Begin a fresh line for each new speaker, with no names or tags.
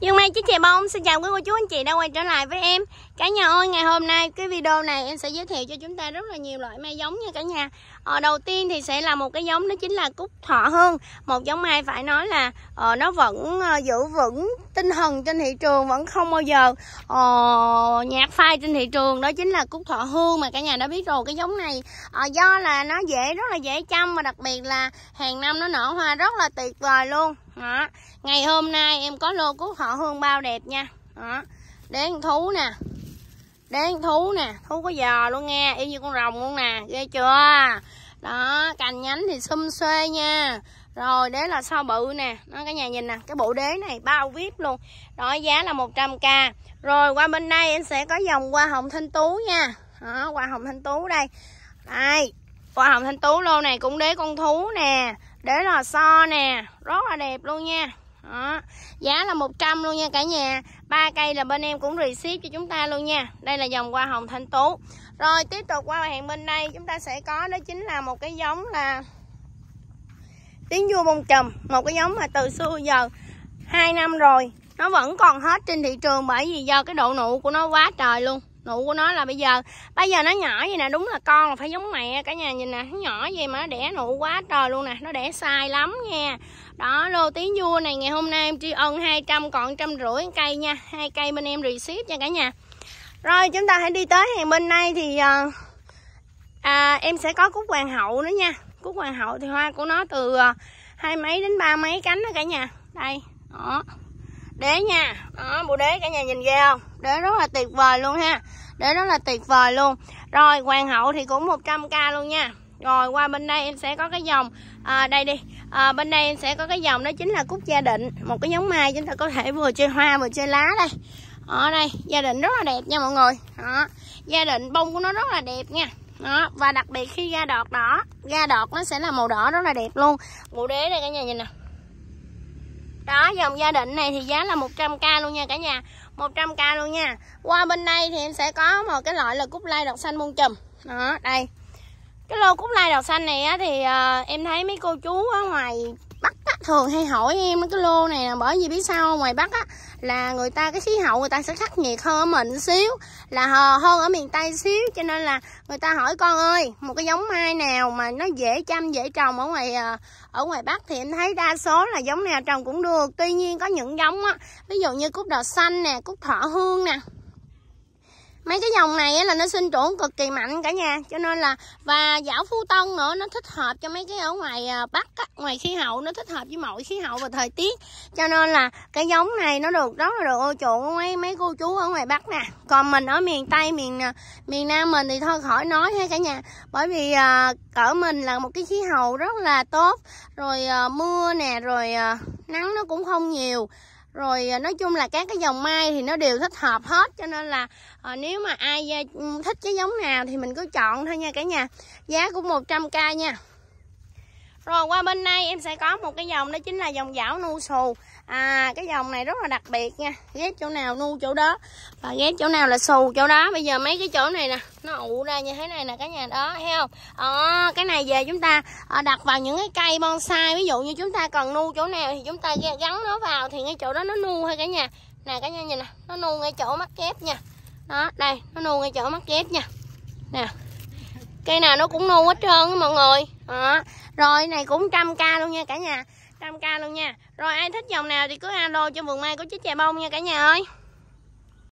Dương Mai chiếc Chè Bông xin chào quý cô chú anh chị đã quay trở lại với em Cả nhà ơi, ngày hôm nay cái video này em sẽ giới thiệu cho chúng ta rất là nhiều loại mai giống nha cả nhà. Ờ, đầu tiên thì sẽ là một cái giống đó chính là cúc thọ hương. Một giống mai phải nói là ờ, nó vẫn ờ, giữ vững tinh thần trên thị trường vẫn không bao giờ ờ, nhạt phai trên thị trường đó chính là cúc thọ hương mà cả nhà đã biết rồi cái giống này ờ, do là nó dễ rất là dễ chăm và đặc biệt là hàng năm nó nở hoa rất là tuyệt vời luôn. Đó. Ngày hôm nay em có lô cúc thọ hương bao đẹp nha. Đó. Đến thú nè đến thú nè thú có giò luôn nghe y như con rồng luôn nè ghê chưa đó cành nhánh thì xum xuê nha rồi đế là sao bự nè nó cả nhà nhìn nè cái bộ đế này bao vip luôn đó giá là 100k rồi qua bên đây em sẽ có dòng hoa hồng thanh tú nha đó hoa hồng thanh tú đây đây hoa hồng thanh tú luôn này cũng đế con thú nè đế là so nè rất là đẹp luôn nha đó giá là 100 luôn nha cả nhà ba cây là bên em cũng receive cho chúng ta luôn nha đây là dòng hoa hồng thanh tú rồi tiếp tục qua hàng bên đây chúng ta sẽ có đó chính là một cái giống là tiếng vua bông chùm một cái giống mà từ xưa giờ hai năm rồi nó vẫn còn hết trên thị trường bởi vì do cái độ nụ của nó quá trời luôn nụ của nó là bây giờ bây giờ nó nhỏ vậy nè đúng là con là phải giống mẹ cả nhà nhìn nè nó nhỏ vậy mà nó đẻ nụ quá trời luôn nè nó đẻ sai lắm nha đó lô tí vua này ngày hôm nay em tri ân 200 còn trăm rưỡi cây nha hai cây bên em receipt nha cả nhà rồi chúng ta hãy đi tới hàng bên đây thì à, à, em sẽ có cúc hoàng hậu nữa nha cúc hoàng hậu thì hoa của nó từ ờ, hai mấy đến ba mấy cánh đó cả nhà đây đó đế nha đó ờ, bộ đế cả nhà nhìn ghê không đế rất là tuyệt vời luôn ha đế rất là tuyệt vời luôn rồi hoàng hậu thì cũng 100k luôn nha rồi qua bên đây em sẽ có cái dòng à, đây đi à, bên đây em sẽ có cái dòng đó chính là cúc gia định một cái giống mai chúng ta có thể vừa chơi hoa vừa chơi lá đây ở đây gia định rất là đẹp nha mọi người đó. gia đình bông của nó rất là đẹp nha đó và đặc biệt khi ra đọt đỏ ra đọt nó sẽ là màu đỏ rất là đẹp luôn bộ đế đây cả nhà nhìn nè đó dòng gia định này thì giá là 100k luôn nha cả nhà 100k luôn nha qua bên đây thì em sẽ có một cái loại là cúc lai đậu xanh muôn chùm đó đây cái lô cúc lai đậu xanh này á, thì uh, em thấy mấy cô chú ở ngoài thường hay hỏi em cái lô này là bởi vì biết sao ngoài Bắc á là người ta cái khí hậu người ta sẽ khắc nghiệt hơn mình xíu là hơn ở miền Tây xíu cho nên là người ta hỏi con ơi một cái giống mai nào mà nó dễ chăm dễ trồng ở ngoài ờ, ở ngoài Bắc thì em thấy đa số là giống nào trồng cũng được tuy nhiên có những giống á ví dụ như cúc đào xanh nè cúc thọ hương nè mấy cái dòng này là nó sinh trưởng cực kỳ mạnh cả nhà cho nên là và giảo phú tân nữa nó thích hợp cho mấy cái ở ngoài à, bắc á, ngoài khí hậu nó thích hợp với mọi khí hậu và thời tiết cho nên là cái giống này nó được rất là được ô chuộng mấy mấy cô chú ở ngoài bắc nè còn mình ở miền tây miền à, miền nam mình thì thôi khỏi nói ha cả nhà bởi vì à, cỡ mình là một cái khí hậu rất là tốt rồi à, mưa nè rồi à, nắng nó cũng không nhiều rồi à, nói chung là các cái dòng mai thì nó đều thích hợp hết cho nên là à, nếu mà ai à, thích cái giống nào thì mình cứ chọn thôi nha cả nhà giá cũng 100k nha rồi qua bên đây em sẽ có một cái dòng đó chính là dòng dảo nu xù à cái dòng này rất là đặc biệt nha ghép chỗ nào nu chỗ đó và ghép chỗ nào là xù chỗ đó bây giờ mấy cái chỗ này nè nó ụ ra như thế này nè cả nhà đó thấy không à, cái này về chúng ta ờ, đặt vào những cái cây bonsai ví dụ như chúng ta cần nu chỗ nào thì chúng ta gắn nó vào thì ngay chỗ đó nó nu thôi cả nhà nè cả nhà nhìn nè nó nu ngay chỗ mắt kép nha đó đây nó nu ngay chỗ mắt kép nha nè cây nào nó cũng nu hết trơn á mọi người đó. Ờ, rồi này cũng trăm k luôn nha cả nhà trăm k luôn nha rồi ai thích dòng nào thì cứ alo cho vườn mai của chiếc chè bông nha cả nhà ơi